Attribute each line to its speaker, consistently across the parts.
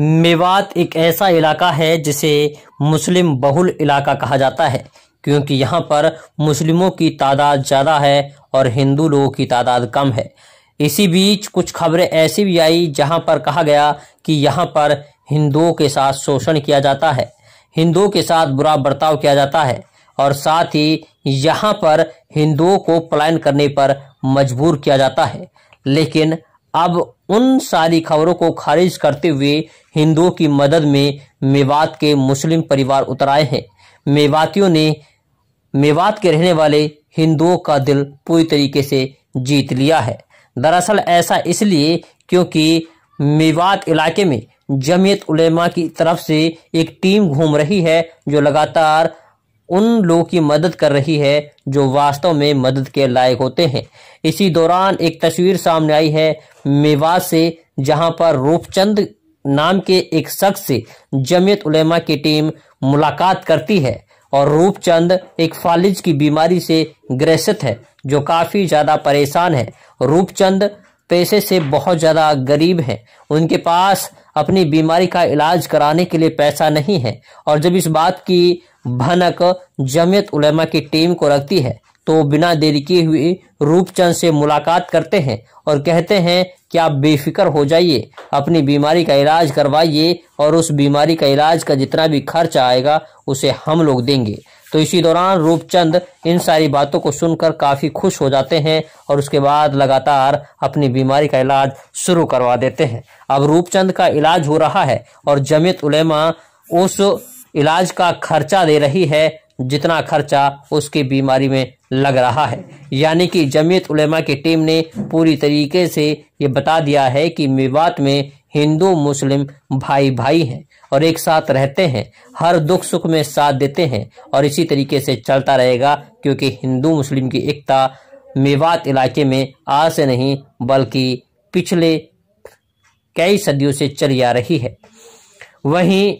Speaker 1: मेवात एक ऐसा इलाका है जिसे मुस्लिम बहुल इलाका कहा जाता है क्योंकि यहाँ पर मुस्लिमों की तादाद ज़्यादा है और हिंदू लोगों की तादाद कम है इसी बीच कुछ खबरें ऐसी भी आई जहाँ पर कहा गया कि यहाँ पर हिंदुओं के साथ शोषण किया जाता है हिंदुओं के साथ बुरा बर्ताव किया जाता है और साथ ही यहाँ पर हिंदुओं को पलायन करने पर मजबूर किया जाता है लेकिन अब उन सारी खबरों को खारिज करते हुए हिंदुओं की मदद में मेवात के मुस्लिम परिवार उतर आए हैं मेवातियों ने मेवात के रहने वाले हिंदुओं का दिल पूरी तरीके से जीत लिया है दरअसल ऐसा इसलिए क्योंकि मेवात इलाके में जमीयत उलेमा की तरफ से एक टीम घूम रही है जो लगातार उन लोगों की मदद कर रही है जो वास्तव में मदद के लायक होते हैं इसी दौरान एक तस्वीर सामने आई है मेवात से जहां पर रूपचंद नाम के एक शख्स से जमीयत उलेमा की टीम मुलाकात करती है और रूपचंद एक फालिज की बीमारी से ग्रसित है जो काफ़ी ज़्यादा परेशान है रूपचंद पैसे से बहुत ज़्यादा गरीब हैं उनके पास अपनी बीमारी का इलाज कराने के लिए पैसा नहीं है और जब इस बात की भनक जमयत उलेमा की टीम को रखती है तो बिना देरी किए हुए रूपचंद से मुलाकात करते हैं और कहते हैं कि आप बेफिक्र हो जाइए अपनी बीमारी का इलाज करवाइए और उस बीमारी का इलाज का जितना भी खर्च आएगा उसे हम लोग देंगे तो इसी दौरान रूपचंद इन सारी बातों को सुनकर काफ़ी खुश हो जाते हैं और उसके बाद लगातार अपनी बीमारी का इलाज शुरू करवा देते हैं अब रूपचंद का इलाज हो रहा है और जमयत उलेमा उस इलाज का खर्चा दे रही है जितना खर्चा उसकी बीमारी में लग रहा है यानी कि जमीयत उलेमा की टीम ने पूरी तरीके से ये बता दिया है कि मेवात में हिंदू मुस्लिम भाई भाई हैं और एक साथ रहते हैं हर दुख सुख में साथ देते हैं और इसी तरीके से चलता रहेगा क्योंकि हिंदू मुस्लिम की एकता मेवात इलाके में आज से नहीं बल्कि पिछले कई सदियों से चली आ रही है वहीं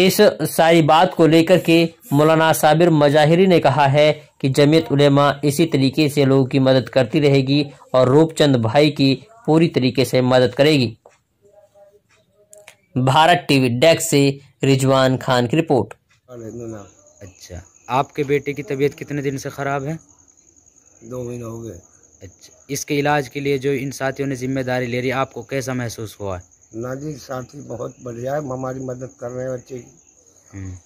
Speaker 1: इस सारी बात को लेकर के मौलाना साबिर मजाहिरी ने कहा है कि जमीत उलेमा इसी तरीके से लोगों की मदद करती रहेगी और रूपचंद भाई की पूरी तरीके से मदद करेगी भारत टीवी डेस्क से रिजवान खान की रिपोर्ट अच्छा आपके बेटे की तबीयत कितने दिन से ख़राब है दो महीने हो गए अच्छा इसके इलाज के लिए जो इन साथियों ने जिम्मेदारी ले रही आपको कैसा महसूस हुआ है नाजी साथी बहुत बढ़िया है हमारी मदद कर रहे हैं बच्चे की हम्म।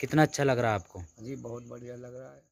Speaker 1: कितना अच्छा लग रहा है आपको जी बहुत बढ़िया लग रहा है